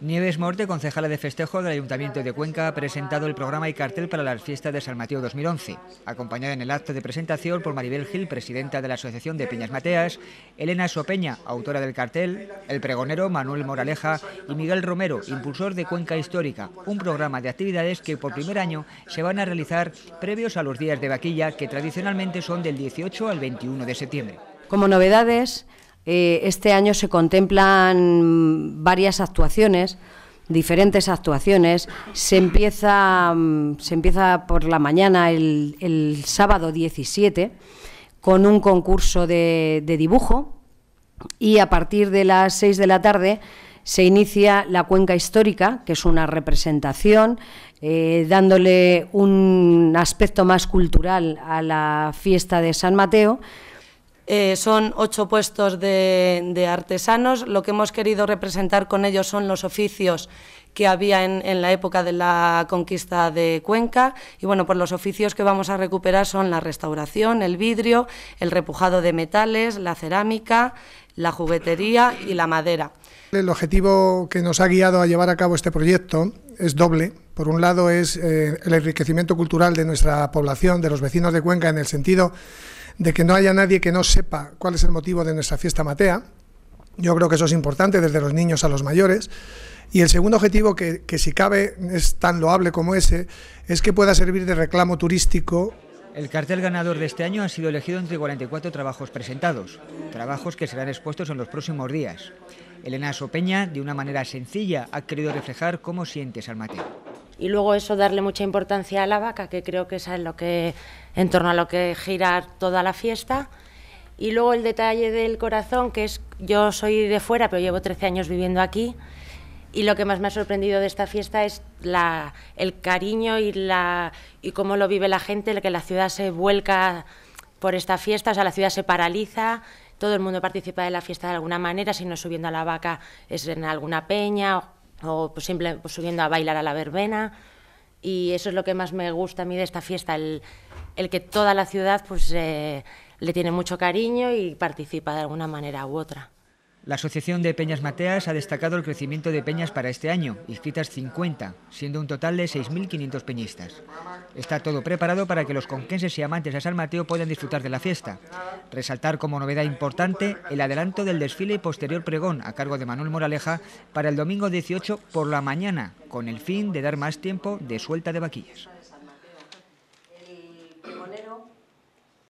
Nieves Morte, concejala de festejo del Ayuntamiento de Cuenca, ha presentado el programa y cartel para las fiestas de San Mateo 2011, acompañada en el acto de presentación por Maribel Gil, presidenta de la Asociación de Peñas Mateas, Elena Sopeña, autora del cartel, el pregonero Manuel Moraleja y Miguel Romero, impulsor de Cuenca Histórica, un programa de actividades que por primer año se van a realizar previos a los días de vaquilla que tradicionalmente son del 18 al 21 de septiembre. Como novedades, eh, este año se contemplan varias actuaciones diferentes actuaciones. Se empieza, mm, se empieza por la mañana, el, sábado 17, con un concurso de, dibujo y a partir de las 6 de la tarde se inicia la cuenca histórica, que es una representación, eh, dándole un aspecto más cultural a la fiesta de San Mateo. Eh, son ocho puestos de, artesanos. Lo que hemos querido representar con ellos son los oficios que había en, en, la época de la conquista de Cuenca. Y bueno, pues los oficios que vamos a recuperar son la restauración, el vidrio, el repujado de metales, la cerámica, la juguetería y la madera. El objetivo que nos ha guiado a llevar a cabo este proyecto es doble. Por un lado es eh, el enriquecimiento cultural de nuestra población, de los vecinos de Cuenca, en el sentido de que no haya nadie que no sepa cuál es el motivo de nuestra fiesta matea. Yo creo que eso es importante, desde los niños a los mayores. Y el segundo objetivo, que, que si cabe es tan loable como ese, es que pueda servir de reclamo turístico el cartel ganador de este año ha sido elegido entre 44 trabajos presentados, trabajos que serán expuestos en los próximos días. Elena Sopeña, de una manera sencilla, ha querido reflejar cómo siente San Mateo. Y luego eso, darle mucha importancia a la vaca, que creo que es en en torno a lo que gira toda la fiesta. Y luego el detalle del corazón, que es, yo soy de fuera, pero llevo 13 años viviendo aquí, y lo que más me ha sorprendido de esta fiesta es el cariño y, y cómo lo vive la gente, el que la ciudad se vuelca por esta fiesta, o sea, la ciudad se paraliza, todo el mundo participa de la fiesta de alguna manera, si no subiendo a la vaca es en alguna peña o, pues, simplemente pues, subiendo a bailar a la verbena. Y eso es lo que más me gusta a mí de esta fiesta, el, que toda la ciudad pues, eh, le tiene mucho cariño y participa de alguna manera u otra. La Asociación de Peñas Mateas ha destacado el crecimiento de peñas para este año, inscritas 50, siendo un total de 6.500 peñistas. Está todo preparado para que los conquenses y amantes de San Mateo puedan disfrutar de la fiesta. Resaltar como novedad importante el adelanto del desfile y posterior pregón a cargo de Manuel Moraleja para el domingo 18 por la mañana, con el fin de dar más tiempo de suelta de vaquillas.